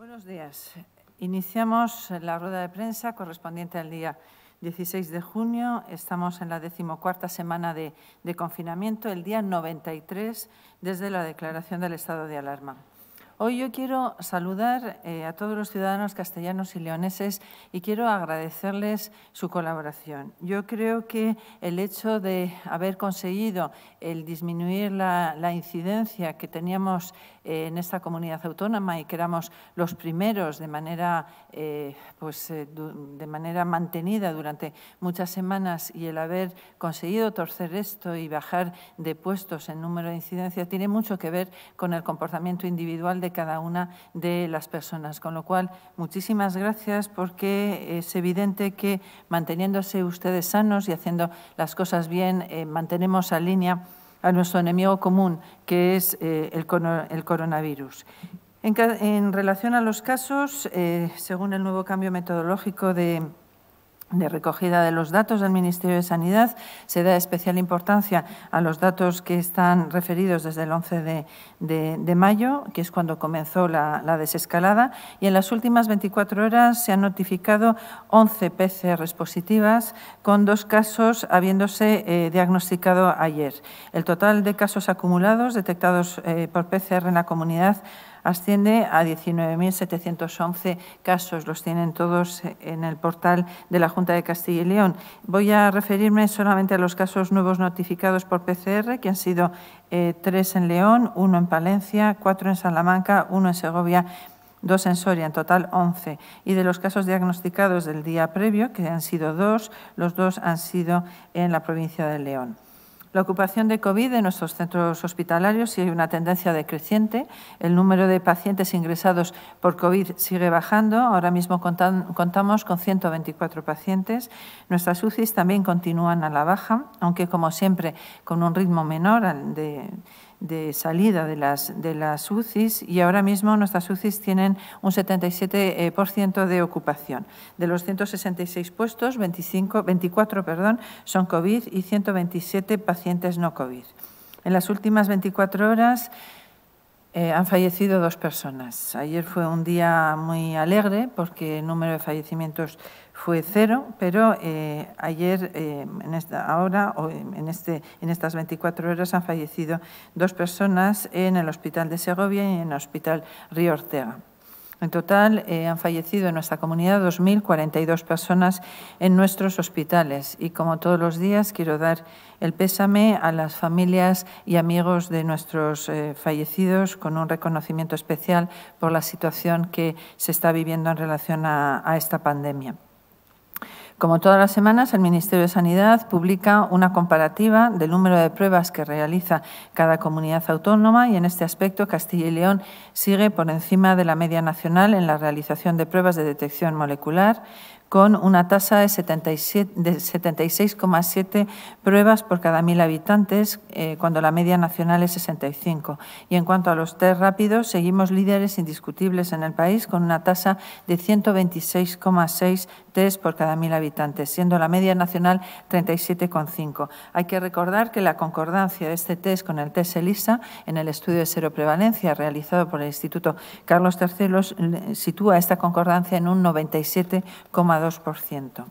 Buenos días. Iniciamos la rueda de prensa correspondiente al día 16 de junio. Estamos en la decimocuarta semana de, confinamiento, el día 93 desde la declaración del estado de alarma. Hoy yo quiero saludar eh, a todos los ciudadanos castellanos y leoneses y quiero agradecerles su colaboración. Yo creo que el hecho de haber conseguido el disminuir la, la incidencia que teníamos eh, en esta comunidad autónoma y que éramos los primeros de manera, eh, pues, eh, de manera mantenida durante muchas semanas y el haber conseguido torcer esto y bajar de puestos en número de incidencia tiene mucho que ver con el comportamiento individual de cada una de las personas. Con lo cual, muchísimas gracias porque es evidente que manteniéndose ustedes sanos y haciendo las cosas bien, mantenemos a línea a nuestro enemigo común, que es eh, el, coronavirus. En, relación a los casos, eh, según el nuevo cambio metodológico de de recogida de los datos del Ministerio de Sanidad. Se da especial importancia a los datos que están referidos desde el 11 de, mayo, que es cuando comenzó la, desescalada, y en las últimas 24 horas se han notificado 11 PCR positivas, con dos casos habiéndose eh, diagnosticado ayer. El total de casos acumulados detectados eh, por PCR en la comunidad asciende a 19.711 casos. Los tienen todos en el portal de la Junta de Castilla y León. Voy a referirme solamente a los casos nuevos notificados por PCR, que han sido eh, tres en León, uno en Palencia, cuatro en Salamanca, uno en Segovia dos en Soria, en total 11. Y de los casos diagnosticados del día previo, que han sido dos, los dos han sido en la provincia de León. La ocupación de COVID en nuestros centros hospitalarios sigue una tendencia decreciente. El número de pacientes ingresados por COVID sigue bajando. Ahora mismo contamos con 124 pacientes. Nuestras UCIs también continúan a la baja, aunque como siempre con un ritmo menor de de salida de las, de las UCIs y ahora mismo nuestras UCIs tienen un 77% eh, de ocupación. De los 166 puestos, 25, 24 perdón, son COVID y 127 pacientes no COVID. En las últimas 24 horas eh, han fallecido dos personas. Ayer fue un día muy alegre porque el número de fallecimientos fue cero, pero eh, ayer, eh, en esta, ahora, o en, este, en estas 24 horas, han fallecido dos personas en el Hospital de Segovia y en el Hospital Río Ortega. En total eh, han fallecido en nuestra comunidad 2.042 personas en nuestros hospitales y como todos los días quiero dar el pésame a las familias y amigos de nuestros fallecidos con un reconocimiento especial por la situación que se está viviendo en relación a esta pandemia. Como todas las semanas, el Ministerio de Sanidad publica una comparativa del número de pruebas que realiza cada comunidad autónoma y en este aspecto Castilla y León sigue por encima de la media nacional en la realización de pruebas de detección molecular, con una tasa de 76,7 pruebas por cada 1.000 habitantes, eh, cuando la media nacional es 65. Y en cuanto a los test rápidos, seguimos líderes indiscutibles en el país, con una tasa de 126,6 test por cada mil habitantes, siendo la media nacional 37,5. Hay que recordar que la concordancia de este test con el test ELISA en el estudio de seroprevalencia realizado por el Instituto Carlos III eh, sitúa esta concordancia en un 97,2%.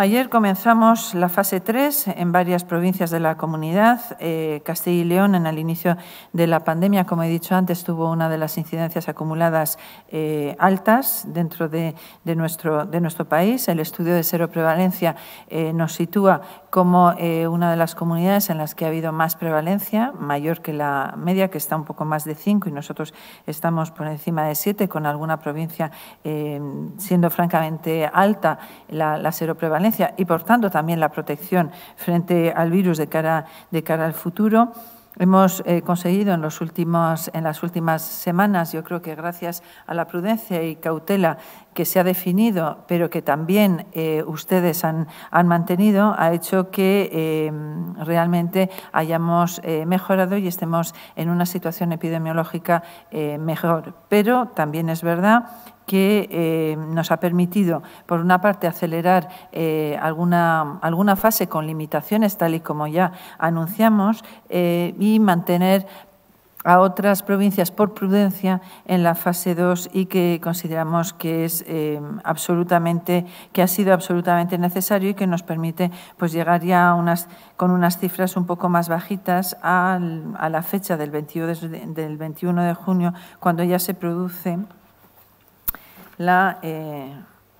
Ayer comenzamos la fase 3 en varias provincias de la comunidad. Eh, Castilla y León, en el inicio de la pandemia, como he dicho antes, tuvo una de las incidencias acumuladas eh, altas dentro de, nuestro, país. El estudio de seroprevalencia eh, nos sitúa como una de las comunidades en las que ha habido más prevalencia, mayor que la media, que está un poco más de 5 y nosotros estamos por encima de 7, con alguna provincia siendo francamente alta la, la seroprevalencia y, por tanto, también la protección frente al virus de cara, de cara al futuro. Hemos eh, conseguido en, los últimos, en las últimas semanas, yo creo que gracias a la prudencia y cautela que se ha definido, pero que también eh, ustedes han, han, mantenido, ha hecho que eh, realmente hayamos mejorado y estemos en una situación epidemiológica mejor. Pero también es verdad que eh, nos ha permitido, por una parte, acelerar eh, alguna, alguna fase con limitaciones, tal y como ya anunciamos, eh, y mantener a otras provincias por prudencia en la fase 2 y que consideramos que es absolutamente que ha sido absolutamente necesario y que nos permite pues llegar ya con unas cifras un poco más bajitas a la fecha del del 21 de junio cuando ya se produce la, eh,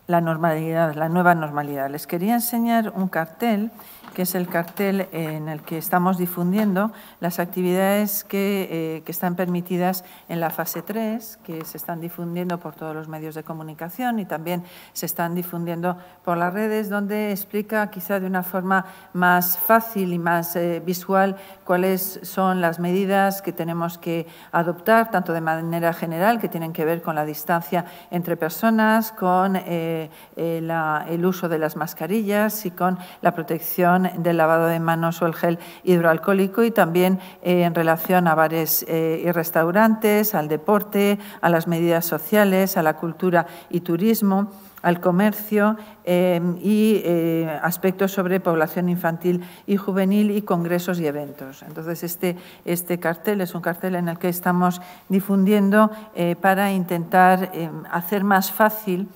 la normalidad, la nueva normalidad. Les quería enseñar un cartel que es el cartel en el que estamos difundiendo las actividades que, eh, están permitidas en la fase 3, que se están difundiendo por todos los medios de comunicación y también se están difundiendo por las redes, donde explica quizá de una forma más fácil y más eh, visual cuáles son las medidas que tenemos que adoptar, tanto de manera general, que tienen que ver con la distancia entre personas, con eh, el uso de las mascarillas y con la protección del lavado de manos o el gel hidroalcohólico y también eh, en relación a bares eh, y restaurantes, al deporte, a las medidas sociales, a la cultura y turismo al comercio em, y eh, aspectos sobre población infantil y juvenil y congresos y eventos. Entonces, este, este cartel es un cartel en el que estamos difundiendo para intentar em, hacer más fácil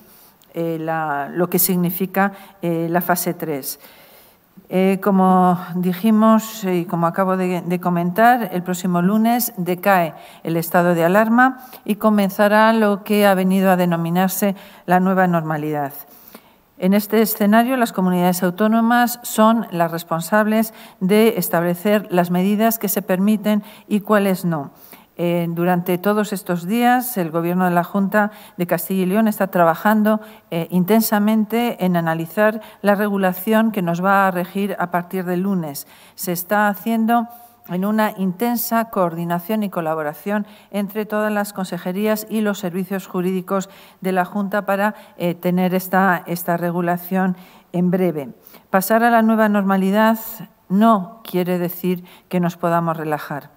lo que significa la fase 3. Eh, como dijimos y como acabo de, comentar, el próximo lunes decae el estado de alarma y comenzará lo que ha venido a denominarse la nueva normalidad. En este escenario, las comunidades autónomas son las responsables de establecer las medidas que se permiten y cuáles no. Eh, durante todos estos días, el Gobierno de la Junta de Castilla y León está trabajando eh, intensamente en analizar la regulación que nos va a regir a partir del lunes. Se está haciendo en una intensa coordinación y colaboración entre todas las consejerías y los servicios jurídicos de la Junta para eh, tener esta, esta regulación en breve. Pasar a la nueva normalidad no quiere decir que nos podamos relajar.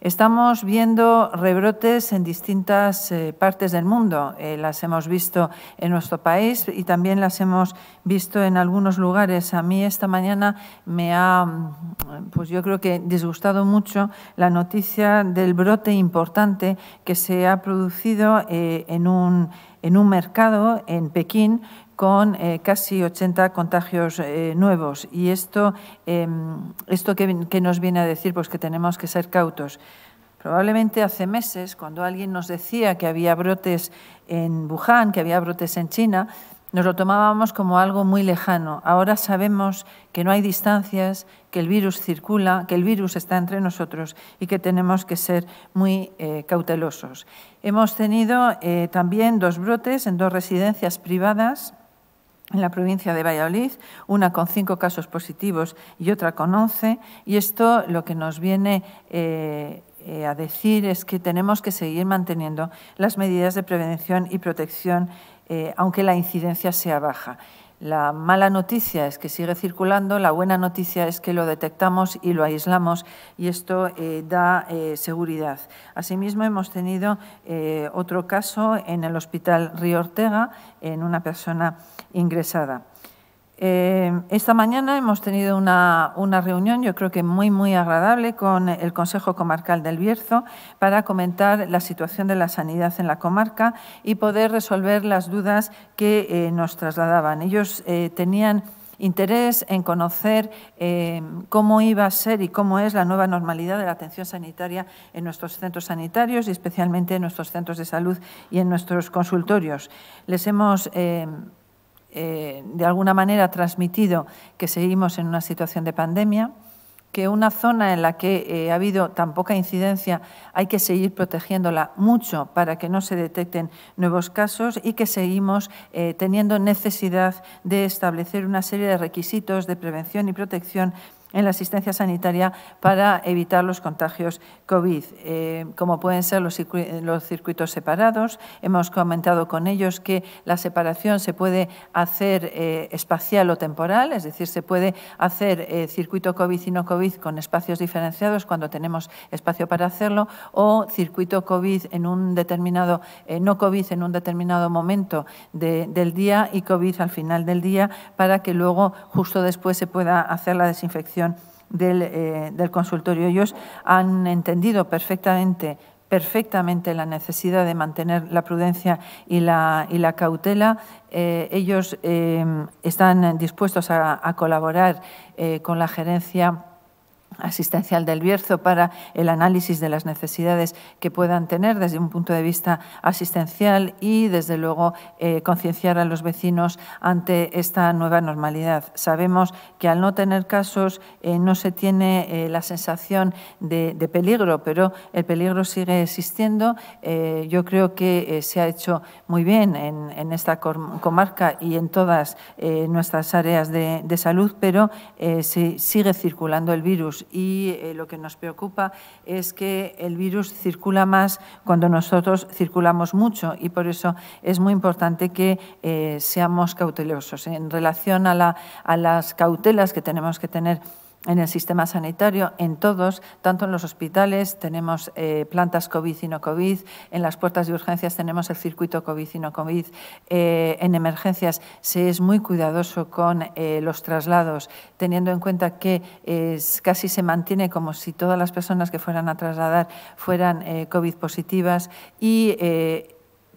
Estamos viendo rebrotes en distintas eh, partes del mundo. Eh, las hemos visto en nuestro país y también las hemos visto en algunos lugares. A mí esta mañana me ha, mm, pues yo creo que disgustado mucho la noticia del brote importante que se ha producido eh, en un en un mercado en Pekín con eh, casi 80 contagios eh, nuevos. ¿Y esto, em, esto que nos viene a decir? Pues que tenemos que ser cautos. Probablemente hace meses, cuando alguien nos decía que había brotes en Wuhan, que había brotes en China, nos lo tomábamos como algo muy lejano. Ahora sabemos que no hay distancias, que el virus circula, que el virus está entre nosotros y que tenemos que ser muy eh, cautelosos. Hemos tenido también dos brotes en dos residencias privadas en la provincia de Valladolid, una con cinco casos positivos y otra con once. Y esto lo que nos viene eh, eh, a decir es que tenemos que seguir manteniendo las medidas de prevención y protección, eh, aunque la incidencia sea baja. La mala noticia es que sigue circulando, la buena noticia es que lo detectamos y lo aislamos y esto eh, da eh, seguridad. Asimismo, hemos tenido eh, otro caso en el Hospital Río Ortega en una persona ingresada. Eh, esta mañana hemos tenido una, reunión, yo creo que muy, muy agradable, con el Consejo Comarcal del Bierzo para comentar la situación de la sanidad en la comarca y poder resolver las dudas que eh, nos trasladaban. Ellos eh, tenían interés en conocer cómo iba a ser y cómo es la nueva normalidad de la atención sanitaria en nuestros centros sanitarios y especialmente en nuestros centros de salud y en nuestros consultorios. Les hemos eh, de alguna manera transmitido que seguimos en una situación de pandemia, que una zona en la que eh, ha habido tan poca incidencia hay que seguir protegiéndola mucho para que no se detecten nuevos casos y que seguimos eh, teniendo necesidad de establecer una serie de requisitos de prevención y protección en la asistencia sanitaria para evitar los contagios COVID, eh, como pueden ser los, los, circuitos separados. Hemos comentado con ellos que la separación se puede hacer eh, espacial o temporal, es decir, se puede hacer eh, circuito COVID y no COVID con espacios diferenciados cuando tenemos espacio para hacerlo, o circuito COVID en un determinado, no COVID en un determinado momento del día y COVID al final del día, para que luego, justo después, se pueda hacer la desinfección eh, del, consultorio. Ellos han entendido perfectamente perfectamente la necesidad de mantener la prudencia y la, la cautela. Eh, ellos eh, están dispuestos a, colaborar con la gerencia asistencial del Bierzo para el análisis de las necesidades que puedan tener desde un punto de vista asistencial y, desde luego, eh, concienciar a los vecinos ante esta nueva normalidad. Sabemos que al no tener casos eh, no se tiene eh, la sensación de, peligro, pero el peligro sigue existiendo. yo creo que se ha hecho muy bien en, esta comarca y en todas nuestras áreas de, salud, pero se sigue circulando el virus y eh, lo que nos preocupa es que el virus circula más cuando nosotros circulamos mucho y por eso es muy importante que eh, seamos cautelosos. En relación a las cautelas que tenemos que tener en el sistema sanitario, en todos, tanto en los hospitales, tenemos eh, plantas COVID y no COVID, en las puertas de urgencias tenemos el circuito COVID y no COVID, eh, en emergencias se es muy cuidadoso con eh, los traslados, teniendo en cuenta que casi se mantiene como si todas las personas que fueran a trasladar fueran COVID positivas y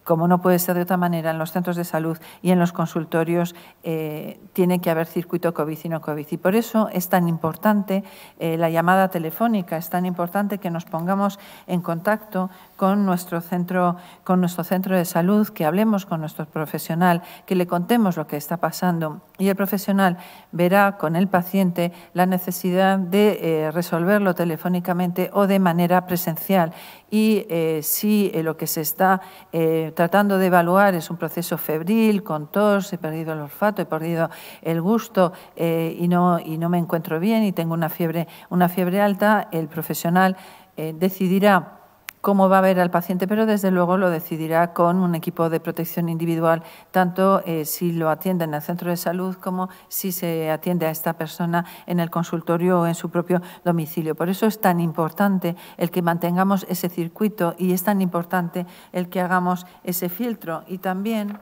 como no puede ser de otra manera, en los centros de salud y en los consultorios eh, tiene que haber circuito COVID y no COVID. Y por eso es tan importante eh, la llamada telefónica, es tan importante que nos pongamos en contacto con nuestro, centro, con nuestro centro de salud, que hablemos con nuestro profesional, que le contemos lo que está pasando. Y el profesional verá con el paciente la necesidad de eh, resolverlo telefónicamente o de manera presencial y eh, si eh, lo que se está eh, tratando de evaluar es un proceso febril, con tos, he perdido el olfato, he perdido el gusto y, no, y no me encuentro bien y tengo una fiebre, una fiebre alta, el profesional decidirá cómo va a ver al paciente, pero desde luego lo decidirá con un equipo de protección individual, tanto eh, si lo atiende en el centro de salud como si se atiende a esta persona en el consultorio o en su propio domicilio. Por eso es tan importante el que mantengamos ese circuito y es tan importante el que hagamos ese filtro y también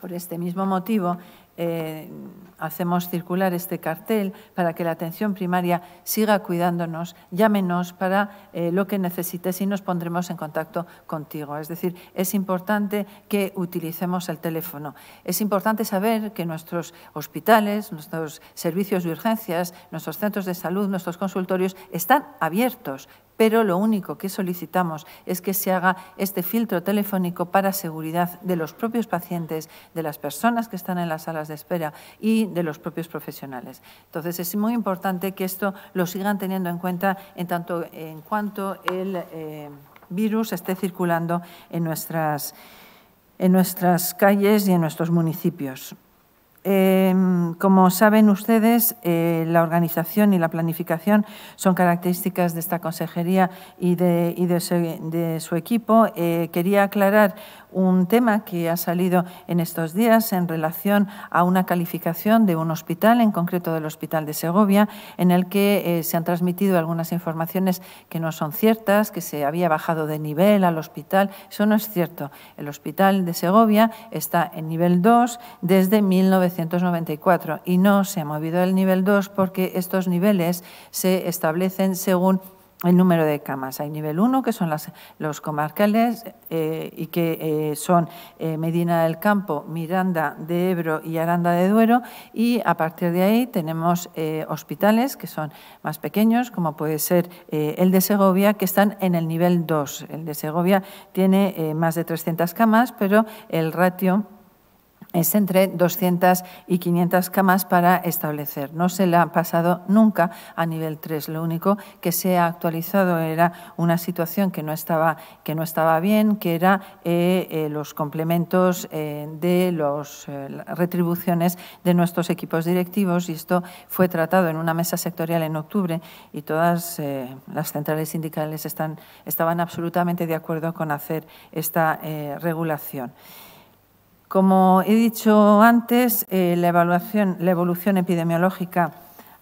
por este mismo motivo, eh, hacemos circular este cartel para que la atención primaria siga cuidándonos, llámenos para eh, lo que necesites y nos pondremos en contacto contigo. Es decir, es importante que utilicemos el teléfono. Es importante saber que nuestros hospitales, nuestros servicios de urgencias, nuestros centros de salud, nuestros consultorios están abiertos pero lo único que solicitamos es que se haga este filtro telefónico para seguridad de los propios pacientes, de las personas que están en las salas de espera y de los propios profesionales. Entonces, es muy importante que esto lo sigan teniendo en cuenta en tanto en cuanto el eh, virus esté circulando en nuestras, en nuestras calles y en nuestros municipios. Em, como saben ustedes, eh, la organización y la planificación son características de esta consejería y de, su, equipo. Eh, quería aclarar un tema que ha salido en estos días en relación a una calificación de un hospital, en concreto del Hospital de Segovia, en el que eh, se han transmitido algunas informaciones que no son ciertas, que se había bajado de nivel al hospital. Eso no es cierto. El Hospital de Segovia está en nivel 2 desde 1994 y no se ha movido el nivel 2 porque estos niveles se establecen según el número de camas. Hay nivel 1, que son las, los comarcales eh, y que eh, son eh, Medina del Campo, Miranda de Ebro y Aranda de Duero. Y a partir de ahí tenemos hospitales que son más pequeños, como puede ser el de Segovia, que están en el nivel 2. El de Segovia tiene más de 300 camas, pero el ratio es entre 200 y 500 camas para establecer. No se le ha pasado nunca a nivel 3. Lo único que se ha actualizado era una situación que no estaba, que no estaba bien, que era eh, eh, los complementos eh, de las retribuciones de nuestros equipos directivos y esto fue tratado en una mesa sectorial en octubre y todas las centrales sindicales están, estaban absolutamente de acuerdo con hacer esta regulación. Como he dicho antes, eh, la, evaluación, la evolución epidemiológica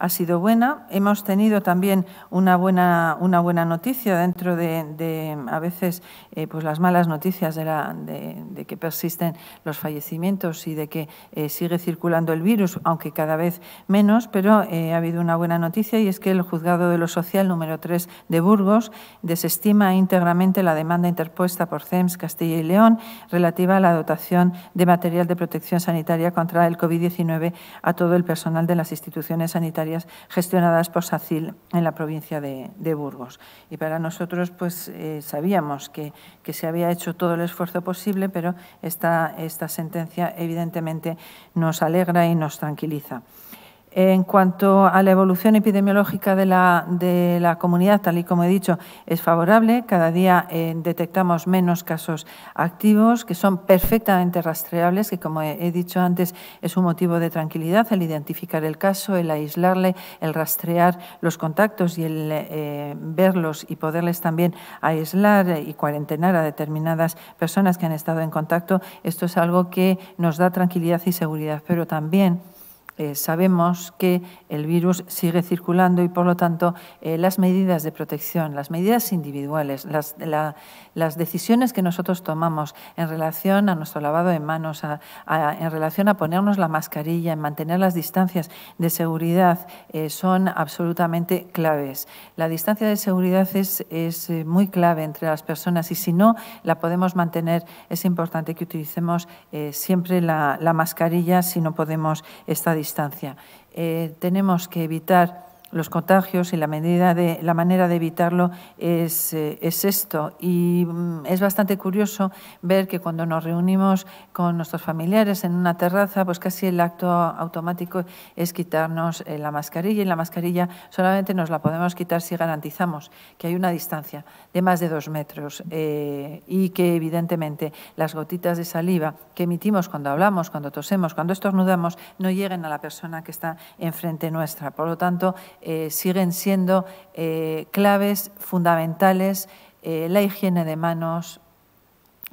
ha sido buena. Hemos tenido también una buena, una buena noticia dentro de, a veces, eh, pues las malas noticias de, que persisten los fallecimientos y de que eh, sigue circulando el virus, aunque cada vez menos, pero eh, ha habido una buena noticia y es que el juzgado de lo social número 3 de Burgos desestima íntegramente la demanda interpuesta por CEMS Castilla y León relativa a la dotación de material de protección sanitaria contra el COVID-19 a todo el personal de las instituciones sanitarias gestionadas por SACIL en la provincia de, Burgos. Y para nosotros pues eh, sabíamos que, se había hecho todo el esfuerzo posible, pero esta sentencia evidentemente nos alegra y nos tranquiliza. En cuanto a la evolución epidemiológica de la, de la, comunidad, tal y como he dicho, es favorable. Cada día eh, detectamos menos casos activos que son perfectamente rastreables, que como he, dicho antes es un motivo de tranquilidad el identificar el caso, el aislarle, el rastrear los contactos y el eh, verlos y poderles también aislar y cuarentenar a determinadas personas que han estado en contacto. Esto es algo que nos da tranquilidad y seguridad, pero también eh, sabemos que el virus sigue circulando y, por lo tanto, eh, las medidas de protección, las medidas individuales, las, las, decisiones que nosotros tomamos en relación a nuestro lavado de manos, en relación a ponernos la mascarilla, en mantener las distancias de seguridad, eh, son absolutamente claves. La distancia de seguridad es, muy clave entre las personas y, si no la podemos mantener, es importante que utilicemos siempre la, la mascarilla si no podemos esta distancia eh, tenemos que evitar los contagios y la, medida de, la manera de evitarlo es, eh, esto. Y mm, es bastante curioso ver que cuando nos reunimos con nuestros familiares en una terraza, pues casi el acto automático es quitarnos eh, la mascarilla y la mascarilla solamente nos la podemos quitar si garantizamos que hay una distancia de más de dos metros eh, y que evidentemente las gotitas de saliva que emitimos cuando hablamos, cuando tosemos, cuando estornudamos, no lleguen a la persona que está enfrente nuestra. Por lo tanto, eh, siguen siendo eh, claves fundamentales eh, la higiene de manos,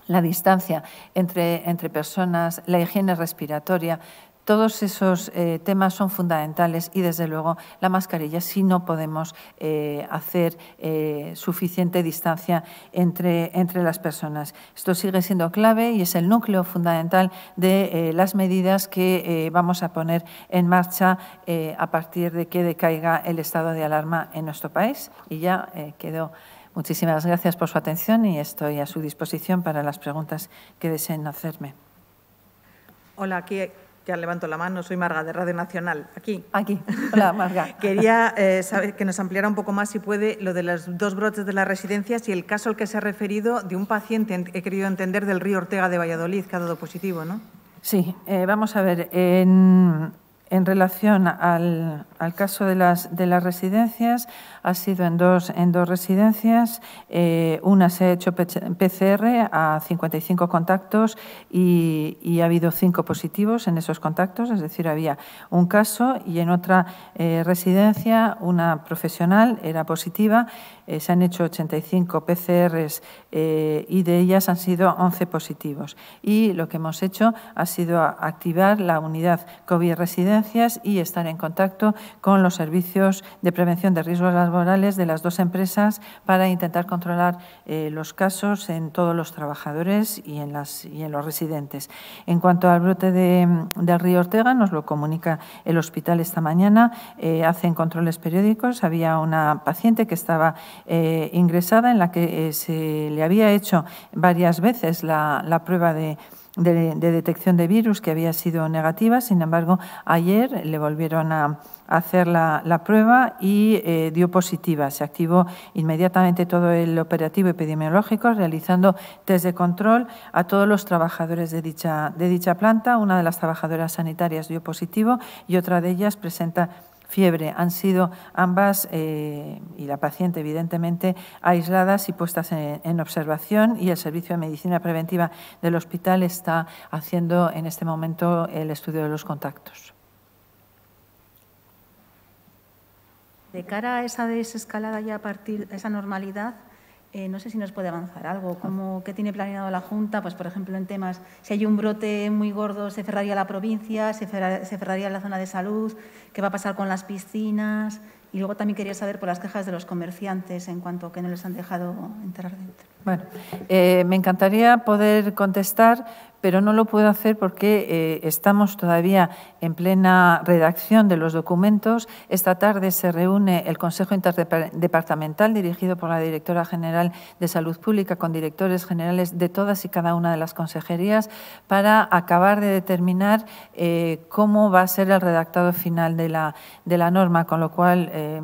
la distancia entre personas, la higiene respiratoria, todos esos eh, temas son fundamentales y, desde luego, la mascarilla si no podemos eh, hacer eh, suficiente distancia entre, entre las personas. Esto sigue siendo clave y es el núcleo fundamental de las medidas que vamos a poner en marcha a partir de que decaiga el estado de alarma en nuestro país. Y ya quedó. Muchísimas gracias por su atención y estoy a su disposición para las preguntas que deseen hacerme. Hola, aquí ya levanto la mano, soy Marga de Radio Nacional, aquí. Aquí, hola Marga. Quería eh, saber que nos ampliara un poco más, si puede, lo de los dos brotes de las residencias y el caso al que se ha referido de un paciente, he querido entender, del río Ortega de Valladolid, que ha dado positivo, ¿no? Sí, eh, vamos a ver. En en relación al, al caso de las, de las, residencias, ha sido en dos, en dos residencias. Eh, una se ha hecho PCR a 55 contactos y, ha habido cinco positivos en esos contactos, es decir, había un caso y en otra eh, residencia una profesional era positiva. Eh, se han hecho 85 PCRs eh, y de ellas han sido 11 positivos. Y lo que hemos hecho ha sido activar la unidad COVID Residencias y estar en contacto con los servicios de prevención de riesgos laborales de las dos empresas para intentar controlar eh, los casos en todos los trabajadores y en, las, en los residentes. En cuanto al brote de, del río Ortega, nos lo comunica el hospital esta mañana, eh, hacen controles periódicos. Había una paciente que estaba ingresada en la que se le ha había hecho varias veces la, prueba de, detección de virus que había sido negativa. Sin embargo, ayer le volvieron a hacer la, prueba y eh, dio positiva. Se activó inmediatamente todo el operativo epidemiológico realizando test de control a todos los trabajadores de dicha, de dicha planta. Una de las trabajadoras sanitarias dio positivo y otra de ellas presenta fiebre. Han sido ambas, eh, y la paciente evidentemente, aisladas y puestas en, en, observación y el Servicio de Medicina Preventiva del hospital está haciendo en este momento el estudio de los contactos. De cara a esa desescalada ya a partir de esa normalidad, eh, no sé si nos puede avanzar algo, ah. qué tiene planeado la Junta, pues por ejemplo en temas, si hay un brote muy gordo, se cerraría la provincia, se, cerraría la zona de salud, qué va a pasar con las piscinas. Y luego también quería saber por las quejas de los comerciantes en cuanto a que no les han dejado entrar dentro. Bueno, eh, me encantaría poder contestar, pero no lo puedo hacer porque eh, estamos todavía en plena redacción de los documentos. Esta tarde se reúne el Consejo Interdepartamental dirigido por la Directora General de Salud Pública con directores generales de todas y cada una de las consejerías para acabar de determinar eh, cómo va a ser el redactado final de la, de la norma, con lo cual eh,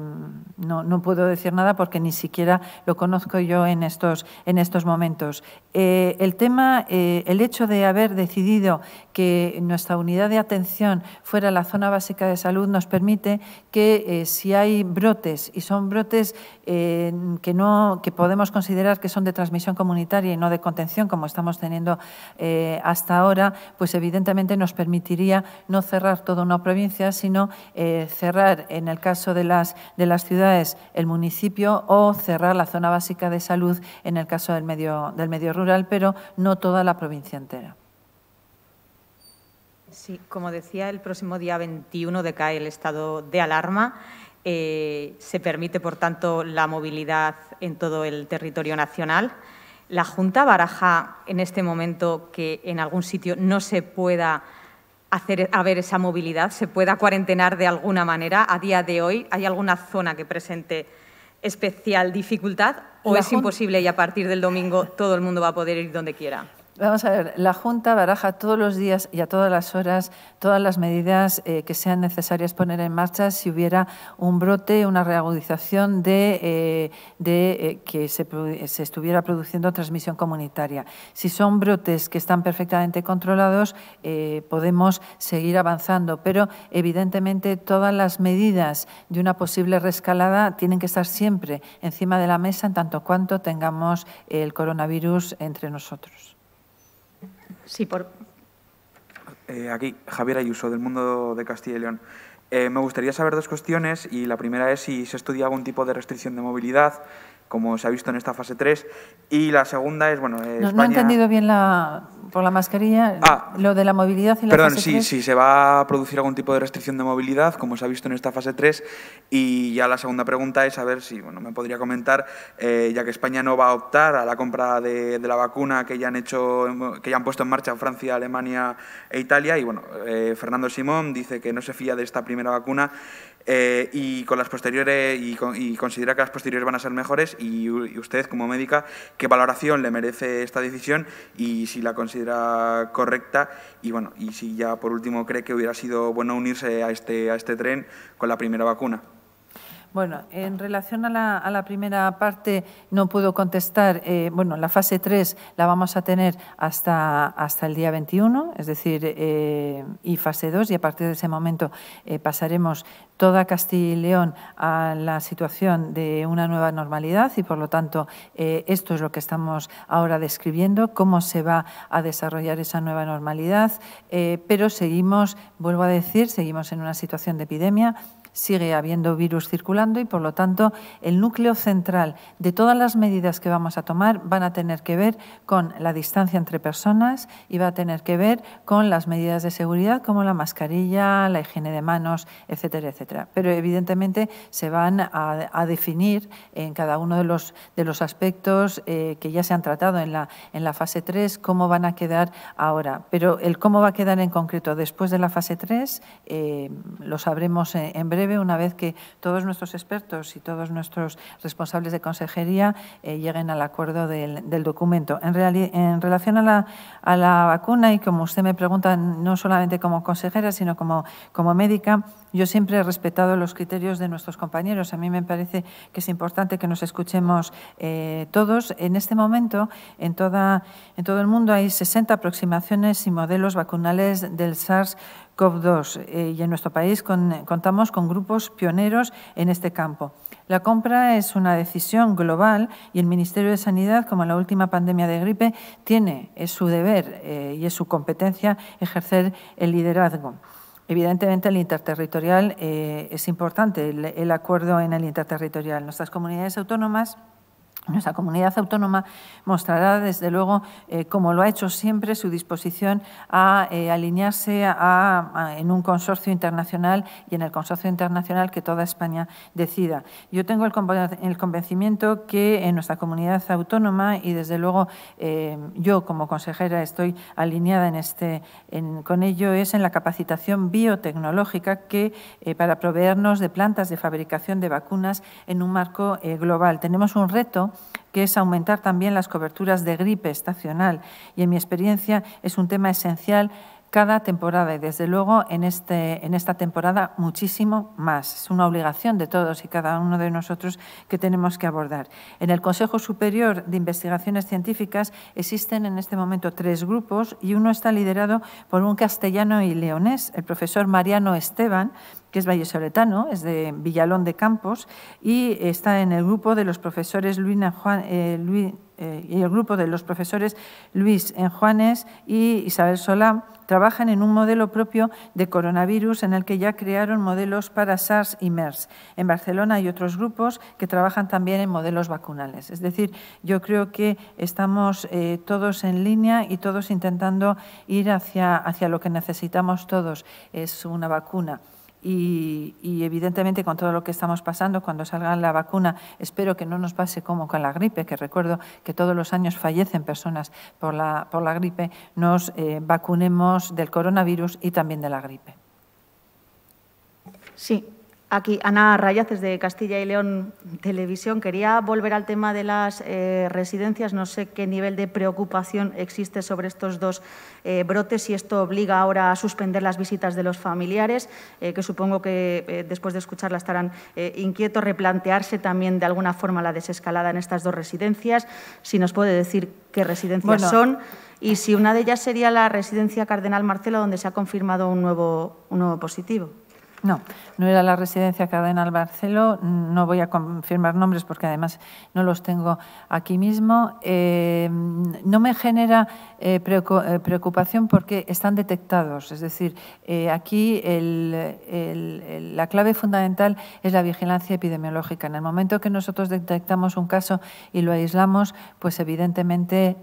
no, no, puedo decir nada porque ni siquiera lo conozco yo en estos, en estos momentos. el tema, el hecho de haber decidido que nuestra unidad de atención fuera la zona básica de salud nos permite que eh, si hay brotes y son brotes eh, que, no, que podemos considerar que son de transmisión comunitaria y no de contención como estamos teniendo eh, hasta ahora, pues evidentemente nos permitiría no cerrar toda una provincia, sino cerrar en el caso de las, de las ciudades el municipio o cerrar la zona básica de salud en el caso del medio, del medio rural, pero no toda la provincia entera. Sí, como decía, el próximo día 21 decae el estado de alarma. Eh, se permite, por tanto, la movilidad en todo el territorio nacional. La Junta baraja en este momento que en algún sitio no se pueda hacer haber esa movilidad, se pueda cuarentenar de alguna manera. A día de hoy, ¿hay alguna zona que presente especial dificultad o es imposible y a partir del domingo todo el mundo va a poder ir donde quiera? Vamos a ver, la Junta baraja todos los días y a todas las horas todas las medidas eh, que sean necesarias poner en marcha si hubiera un brote, una reagudización de, eh, eh, que se, se, estuviera produciendo transmisión comunitaria. Si son brotes que están perfectamente controlados, podemos seguir avanzando, pero evidentemente todas las medidas de una posible rescalada tienen que estar siempre encima de la mesa en tanto cuanto tengamos el coronavirus entre nosotros. Sí, por... Eh, aquí, Javier Ayuso, del Mundo de Castilla y León. Eh, me gustaría saber dos cuestiones y la primera es si se estudia algún tipo de restricción de movilidad, como se ha visto en esta fase 3, y la segunda es, bueno, eh, no he entendido bien la, por la mascarilla, ah. lo de la movilidad y la perdón, si sí, sí, se va a producir algún tipo de restricción de movilidad, como se ha visto en esta fase 3. Y ya la segunda pregunta es, a ver si bueno, me podría comentar, eh, ya que España no va a optar a la compra de, la vacuna que ya, han hecho, que ya han puesto en marcha Francia, Alemania e Italia. Y bueno, eh, Fernando Simón dice que no se fía de esta primera vacuna. Eh, y con las posteriores y, considera que las posteriores van a ser mejores y, y usted como médica qué valoración le merece esta decisión y si la considera era correcta. Y bueno, y si ya por último cree que hubiera sido bueno unirse a este, a este tren con la primera vacuna. Bueno, en relación a la, primera parte, no puedo contestar. Eh, bueno, la fase 3 la vamos a tener hasta, hasta el día 21, es decir, eh, y fase 2, y a partir de ese momento eh, pasaremos toda Castilla y León a la situación de una nueva normalidad y, por lo tanto, esto es lo que estamos ahora describiendo, cómo se va a desarrollar esa nueva normalidad, pero seguimos, vuelvo a decir, seguimos en una situación de epidemia sigue habiendo virus circulando y, por lo tanto, el núcleo central de todas las medidas que vamos a tomar van a tener que ver con la distancia entre personas y va a tener que ver con las medidas de seguridad como la mascarilla, la higiene de manos, etcétera, etcétera. Pero, evidentemente, se van a, definir en cada uno de los, de los aspectos eh, que ya se han tratado en la, en la fase 3, cómo van a quedar ahora. Pero el cómo va a quedar en concreto después de la fase 3 eh, lo sabremos eh, en breve una vez que todos nuestros expertos y todos nuestros responsables de consejería eh, lleguen al acuerdo del, documento. En, relación a la, vacuna, y como usted me pregunta, no solamente como consejera, sino como, médica, yo siempre he respetado los criterios de nuestros compañeros. A mí me parece que es importante que nos escuchemos eh, todos. En este momento, en, toda, en todo el mundo hay 60 aproximaciones y modelos vacunales del sars COP2 eh, y en nuestro país contamos con grupos pioneros en este campo. La compra es una decisión global y el Ministerio de Sanidad, como en la última pandemia de gripe, tiene, es su deber eh, y es su competencia ejercer el liderazgo. Evidentemente, el interterritorial eh, es importante, el, el acuerdo en el interterritorial. Nuestras comunidades autónomas nuestra comunidad autónoma mostrará, desde luego, eh, como lo ha hecho siempre, su disposición a eh, alinearse en un consorcio internacional y en el consorcio internacional que toda España decida. Yo tengo el, convencimiento que en nuestra comunidad autónoma, y desde luego eh, yo como consejera estoy alineada en este, con ello, es en la capacitación biotecnológica que para proveernos de plantas de fabricación de vacunas en un marco global. Tenemos un reto que es aumentar también las coberturas de gripe estacional. Y en mi experiencia es un tema esencial cada temporada y desde luego en, este, en esta temporada muchísimo más. Es una obligación de todos y cada uno de nosotros que tenemos que abordar. En el Consejo Superior de Investigaciones Científicas existen en este momento tres grupos y uno está liderado por un castellano y leonés, el profesor Mariano Esteban, que es vallesoletano, es de Villalón de Campos y está en el grupo de los profesores Luis, eh, eh, y el grupo de los profesores Luis Enjuanes y Isabel Solá trabajan en un modelo propio de coronavirus en el que ya crearon modelos para SARS y MERS. En Barcelona hay otros grupos que trabajan también en modelos vacunales. Es decir, yo creo que estamos eh, todos en línea y todos intentando ir hacia, hacia lo que necesitamos todos, es una vacuna y, evidentemente con todo lo que estamos pasando, cuando salga la vacuna, espero que no nos pase como con la gripe, que recuerdo que todos los años fallecen personas por la, por la gripe, nos eh, vacunemos del coronavirus y también de la gripe. Sí, Aquí, Ana Rayaz, desde Castilla y León Televisión. Quería volver al tema de las eh, residencias. No sé qué nivel de preocupación existe sobre estos dos eh, brotes, y esto obliga ahora a suspender las visitas de los familiares, eh, que supongo que después de escucharla estarán inquietos, replantearse también de alguna forma la desescalada en estas dos residencias. Si nos puede decir qué residencias son y si una de ellas sería la residencia Cardenal Marcelo, donde se ha confirmado un nuevo positivo. No, no era la residencia Cadena Barcelo, no voy a confirmar nombres porque además no los tengo aquí mismo. Eh, no me genera eh, eh, preocupación porque están detectados, es decir, aquí el, la clave fundamental es la vigilancia epidemiológica. En el momento que nosotros detectamos un caso y lo aislamos, pues evidentemente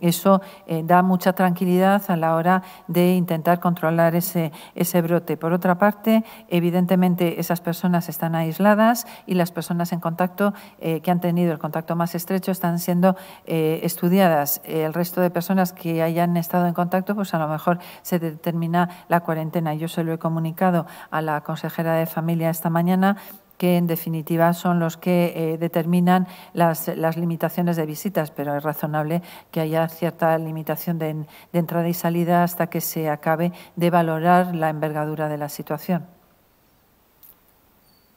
eso da mucha tranquilidad a la hora de intentar controlar ese, ese brote. Por otra parte, evidentemente esas personas están aisladas y las personas en contacto eh, que han tenido el contacto más estrecho están siendo eh, estudiadas. El resto de personas que hayan estado en contacto, pues a lo mejor se determina la cuarentena. Yo se lo he comunicado a la consejera de familia esta mañana que en definitiva son los que eh, determinan las, las, limitaciones de visitas, pero es razonable que haya cierta limitación de, entrada y salida hasta que se acabe de valorar la envergadura de la situación.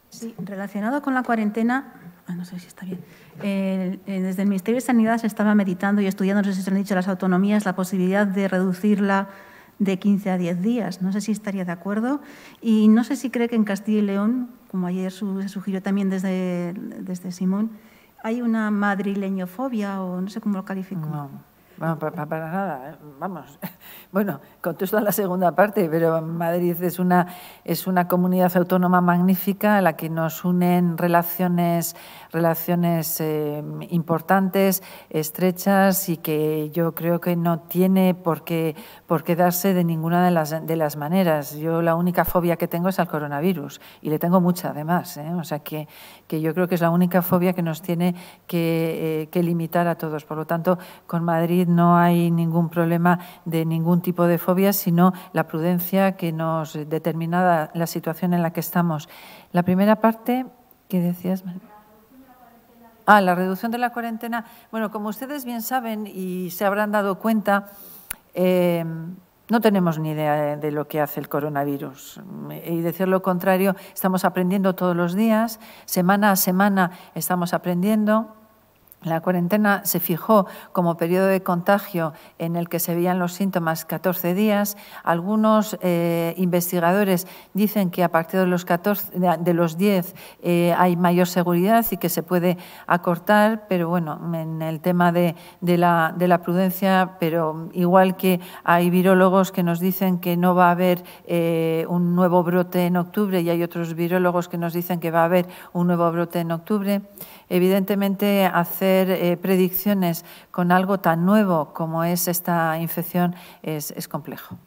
Sí, relacionado con la cuarentena, no sé si está bien. Eh, desde el Ministerio de Sanidad se estaba meditando y estudiando, no sé si se han dicho las autonomías, la posibilidad de reducir la de 15 a 10 días. No sé si estaría de acuerdo y no sé si cree que en Castilla y León, como ayer se sugirió también desde, desde Simón, hay una madrileñofobia o no sé cómo lo califico. No. para, nada, ¿eh? vamos. Bueno, contesto a la segunda parte, pero Madrid es una, es una comunidad autónoma magnífica a la que nos unen relaciones relaciones eh, importantes, estrechas y que yo creo que no tiene por qué, por darse de ninguna de las, maneras. Yo la única fobia que tengo es al coronavirus y le tengo mucha además. ¿eh? O sea que, que, yo creo que es la única fobia que nos tiene que, eh, limitar a todos. Por lo tanto, con Madrid no hay ningún problema de ningún tipo de fobia, sino la prudencia que nos determinada la situación en la que estamos. La primera parte que decías. Ah, la reducción de la cuarentena. Bueno, como ustedes bien saben y se habrán dado cuenta, eh, no tenemos ni idea de lo que hace el coronavirus. Y decir lo contrario, estamos aprendiendo todos los días, semana a semana estamos aprendiendo. La cuarentena se fijó como periodo de contagio en el que se veían los síntomas 14 días. Algunos eh, investigadores dicen que a partir de los, 14, de los 10 eh, hay mayor seguridad y que se puede acortar, pero bueno, en el tema de, la, prudencia, pero igual que hay virólogos que nos dicen que no va a haber eh, un nuevo brote en octubre y hay otros virólogos que nos dicen que va a haber un nuevo brote en octubre. Evidentemente, hacer eh, predicciones con algo tan nuevo como es esta infección es, es complejo.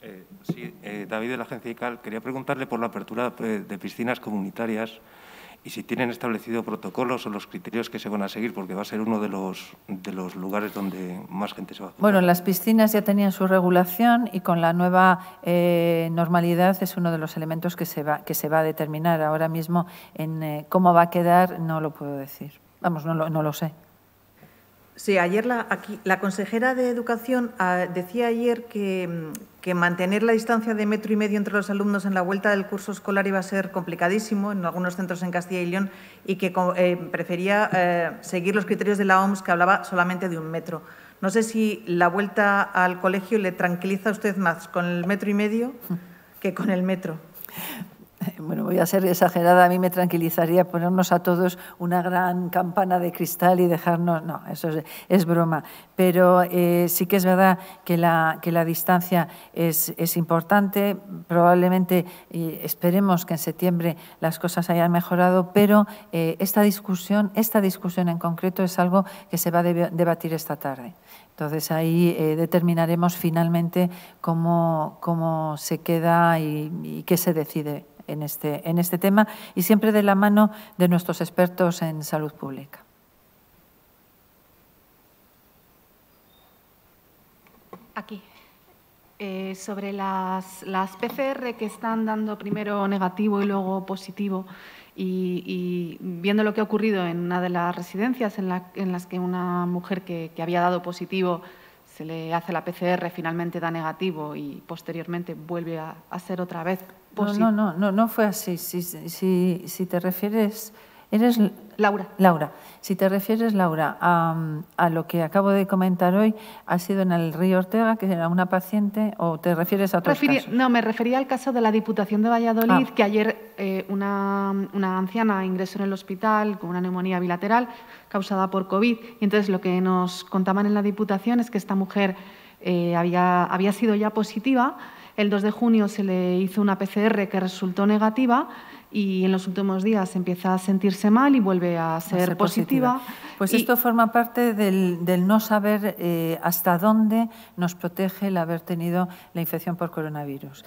Eh, sí, eh, David de la Agencia ICAL, quería preguntarle por la apertura pues, de piscinas comunitarias y si tienen establecido protocolos o los criterios que se van a seguir, porque va a ser uno de los, de los lugares donde más gente se va a Bueno, las piscinas ya tenían su regulación y con la nueva eh, normalidad es uno de los elementos que se va, que se va a determinar. Ahora mismo en eh, cómo va a quedar no lo puedo decir. Vamos, no lo, no lo sé. Sí, ayer la, la consejera de Educación ah, decía ayer mm, que, mantener la distancia de metro y medio entre los alumnos en la vuelta del curso escolar iba a ser complicadísimo en algunos centros en Castilla y León y que eh, prefería eh, seguir los criterios de la OMS que hablaba solamente de un metro. No sé si la vuelta al colegio le tranquiliza a usted más con el metro y medio que con el metro. bueno, voy a ser exagerada, a mí me tranquilizaría ponernos a todos una gran campana de cristal y dejarnos, no, eso es, broma, pero eh, sí que es verdad que la, que la distancia es, importante, probablemente esperemos que en septiembre las cosas hayan mejorado, pero eh, esta discusión, esta discusión en concreto es algo que se va a debatir esta tarde. Entonces ahí eh, determinaremos finalmente cómo, se queda y qué se decide en este, en este tema y siempre de la mano de nuestros expertos en salud pública. Aquí. Eh, sobre las, PCR que están dando primero negativo y luego positivo, y, viendo lo que ha ocurrido en una de las residencias en, las que una mujer que, había dado positivo se le hace la PCR, finalmente da negativo y posteriormente vuelve a, a ser otra vez no, pues no, no, no, fue así. Si, si te refieres, eres Laura. Laura, si te refieres, Laura, a, lo que acabo de comentar hoy, ha sido en el Río Ortega, que era una paciente, o te refieres a otros No, me refería al caso de la Diputación de Valladolid, ah. que ayer eh, una, anciana ingresó en el hospital con una neumonía bilateral causada por COVID. Y entonces lo que nos contaban en la Diputación es que esta mujer eh, había, había sido ya positiva el 2 de junio se le hizo una PCR que resultó negativa y en los últimos días empieza a sentirse mal y vuelve a ser, positiva. Pues esto forma parte del, no saber eh, hasta dónde nos protege el haber tenido la infección por coronavirus.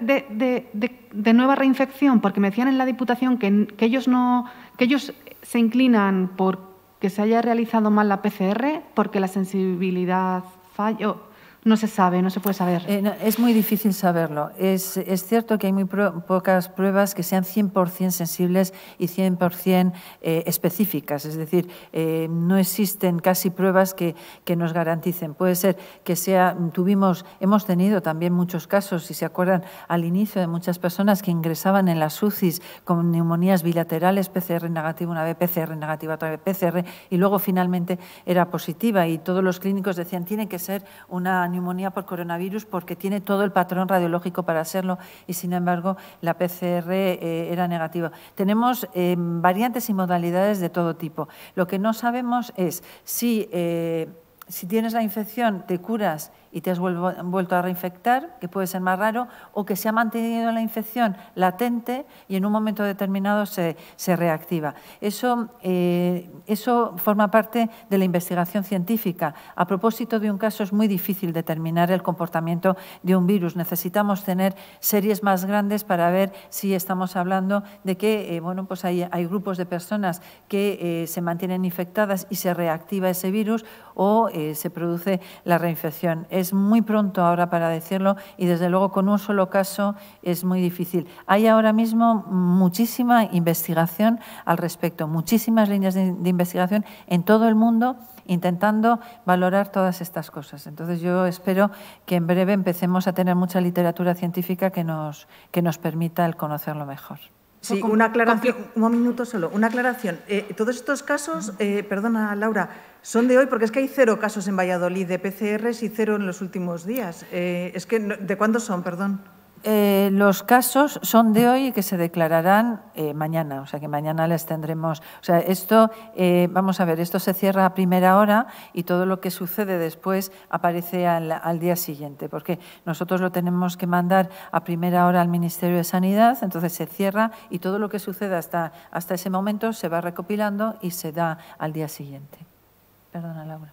De... nueva reinfección, porque me decían en la Diputación que, ellos, no, que ellos se inclinan por que se haya realizado mal la PCR porque la sensibilidad falló no se sabe, no se puede saber. Eh, es muy difícil saberlo. Es, cierto que hay muy pocas pruebas que sean 100% sensibles y 100% eh, específicas. Es decir, eh, no existen casi pruebas que, nos garanticen. Puede ser que sea, tuvimos, hemos tenido también muchos casos, si se acuerdan, al inicio de muchas personas que ingresaban en las UCIs con neumonías bilaterales, PCR negativo una vez, PCR negativa otra vez, PCR, y luego finalmente era positiva. Y todos los clínicos decían, tiene que ser una neumonía por coronavirus porque tiene todo el patrón radiológico para hacerlo y, sin embargo, la PCR eh, era negativa. Tenemos em, variantes y modalidades de todo tipo. Lo que no sabemos es si, eh, si tienes la infección, te curas y te has vuelto a reinfectar, que puede ser más raro, o que se ha mantenido la infección latente y en un momento determinado se, reactiva. Eso, eh, eso forma parte de la investigación científica. A propósito de un caso es muy difícil determinar el comportamiento de un virus. Necesitamos tener series más grandes para ver si estamos hablando de que eh, bueno, pues hay, grupos de personas que eh, se mantienen infectadas y se reactiva ese virus o se produce la reinfección es muy pronto ahora para decirlo y desde luego con un solo caso es muy difícil. Hay ahora mismo muchísima investigación al respecto, muchísimas líneas de, investigación en todo el mundo intentando valorar todas estas cosas. Entonces yo espero que en breve empecemos a tener mucha literatura científica que nos, que nos permita el conocerlo mejor. Sí, una aclaración, un minuto solo, una aclaración. Eh, todos estos casos, eh, perdona Laura, son de hoy, porque es que hay cero casos en Valladolid de PCRs y cero en los últimos días. Eh, es que, ¿De cuándo son, perdón? Eh, los casos son de hoy y que se declararán eh, mañana, o sea que mañana les tendremos. O sea, esto, vamos a ver, esto se cierra a primera hora y todo lo que sucede después aparece al, al, día siguiente, porque nosotros lo tenemos que mandar a primera hora al Ministerio de Sanidad, entonces se cierra y todo lo que sucede hasta, hasta ese momento se va recopilando y se da al día siguiente. Perdona, Laura.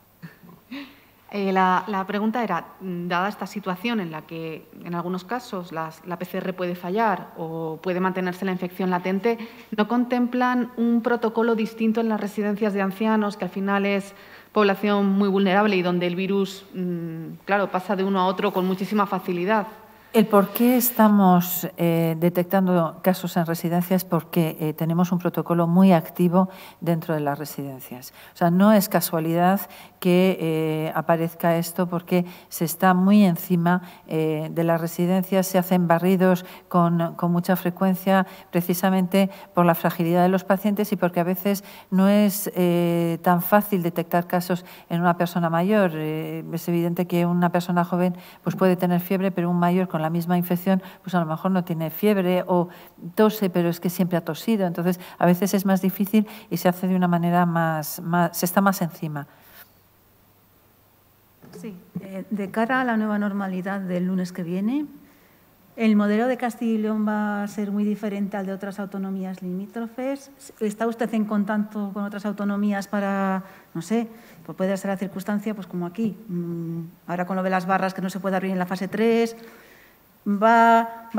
Eh, la, la, pregunta era, dada esta situación en la que en algunos casos la PCR puede fallar o puede mantenerse la infección latente, ¿no contemplan un protocolo distinto en las residencias de ancianos, que al final es población muy vulnerable y donde el virus, mm, claro, pasa de uno a otro con muchísima facilidad? El por qué estamos eh, detectando casos en residencias es porque eh, tenemos un protocolo muy activo dentro de las residencias. O sea, no es casualidad que eh, aparezca esto porque se está muy encima de las residencias, se hacen barridos con, con, mucha frecuencia precisamente por la fragilidad de los pacientes y porque a veces no es tan fácil detectar casos en una persona mayor. es evidente que una persona joven pues, puede tener fiebre, pero un mayor con la misma infección, pues a lo mejor no tiene fiebre o tose, pero es que siempre ha tosido. Entonces, a veces es más difícil y se hace de una manera más, más se está más encima. Sí, eh, de cara a la nueva normalidad del lunes que viene, el modelo de Castilla y León va a ser muy diferente al de otras autonomías limítrofes. ¿Está usted en contacto con otras autonomías para, no sé, pues puede ser la circunstancia, pues como aquí, mm, ahora con lo de las barras que no se puede abrir en la fase 3, ¿Va,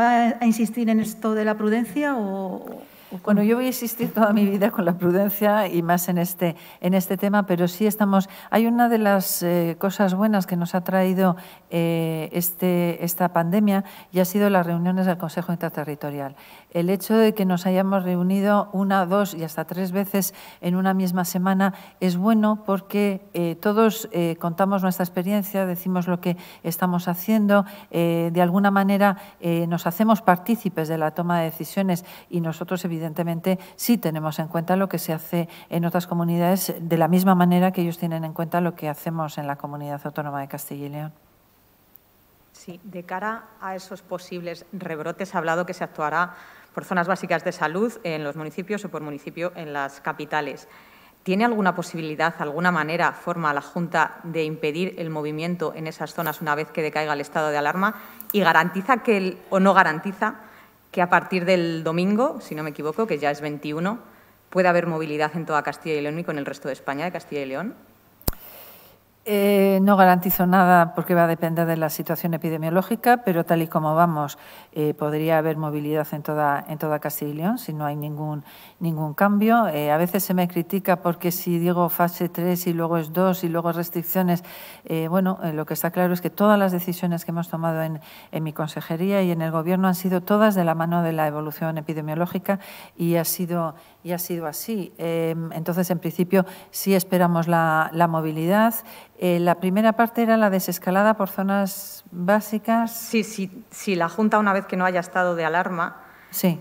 a insistir en esto de la prudencia o, bueno, yo voy a insistir toda mi vida con la prudencia y más en este, en este tema, pero sí estamos. Hay una de las eh, cosas buenas que nos ha traído eh, este, esta pandemia y ha sido las reuniones del Consejo Interterritorial. El hecho de que nos hayamos reunido una, dos y hasta tres veces en una misma semana es bueno porque eh, todos contamos nuestra experiencia, decimos lo que estamos haciendo, de alguna manera nos hacemos partícipes de la toma de decisiones y nosotros, evidentemente, evidentemente sí tenemos en cuenta lo que se hace en otras comunidades de la misma manera que ellos tienen en cuenta lo que hacemos en la comunidad autónoma de Castilla y León. Sí, de cara a esos posibles rebrotes, ha hablado que se actuará por zonas básicas de salud en los municipios o por municipio en las capitales. ¿Tiene alguna posibilidad, alguna manera, forma la Junta de impedir el movimiento en esas zonas una vez que decaiga el estado de alarma? ¿Y garantiza que o no garantiza que a partir del domingo, si no me equivoco, que ya es 21, puede haber movilidad en toda Castilla y León y con el resto de España, de Castilla y León. Eh, no garantizo nada porque va a depender de la situación epidemiológica, pero tal y como vamos, eh, podría haber movilidad en toda, en toda Castilla y León si no hay ningún, ningún cambio. Eh, a veces se me critica porque si digo fase 3 y luego es 2 y luego restricciones, bueno, lo que está claro es que todas las decisiones que hemos tomado en, en, mi consejería y en el Gobierno han sido todas de la mano de la evolución epidemiológica y ha sido y ha sido así. Em, entonces, en principio, sí esperamos la, movilidad. Eh, la primera parte era la desescalada por zonas básicas. Sí, sí, sí, la Junta, una vez que no haya estado de alarma,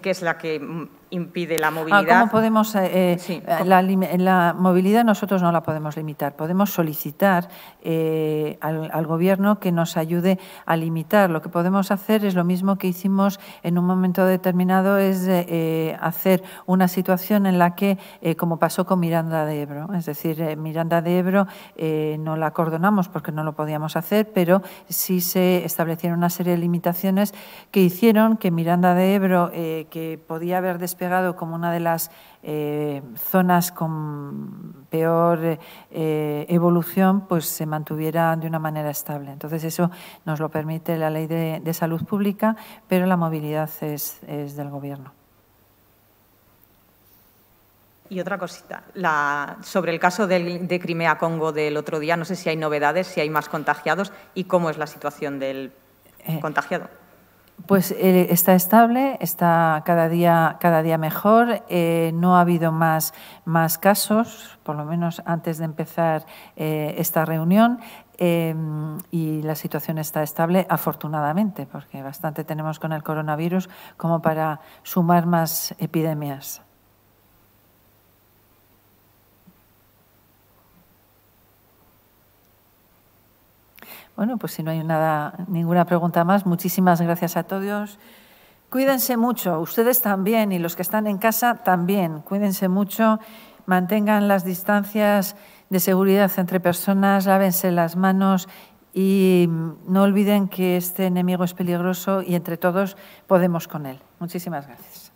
que es la que mm, impide la ah, movilidad. Eh, eh, eh, ¿Cómo podemos La, movilidad nosotros no la podemos limitar? Podemos solicitar al, gobierno que nos ayude a limitar. Lo que podemos hacer es lo mismo que hicimos en un momento determinado, es hacer una situación en la que, como pasó con Miranda de Ebro, es decir, Miranda de Ebro no la acordonamos porque no lo podíamos hacer, pero sí se establecieron una serie de limitaciones que hicieron que Miranda de Ebro, que podía haber despedido pegado como una de las eh, zonas con peor eh, evolución, pues se mantuviera de una manera estable. Entonces eso nos lo permite la ley de, salud pública, pero la movilidad es, del Gobierno. Y otra cosita, la, sobre el caso de Crimea-Congo del otro día, no sé si hay novedades, si hay más contagiados y cómo es la situación del eh, contagiado. Pues eh, está estable, está cada día, cada día mejor. Eh, no ha habido más, casos, por lo menos antes de empezar eh, esta reunión. Em, y la situación está estable, afortunadamente, porque bastante tenemos con el coronavirus como para sumar más epidemias. Bueno, pues si no hay nada, ninguna pregunta más, muchísimas gracias a todos. Cuídense mucho, ustedes también y los que están en casa también. Cuídense mucho, mantengan las distancias de seguridad entre personas, lávense las manos y no olviden que este enemigo es peligroso y entre todos podemos con él. Muchísimas gracias.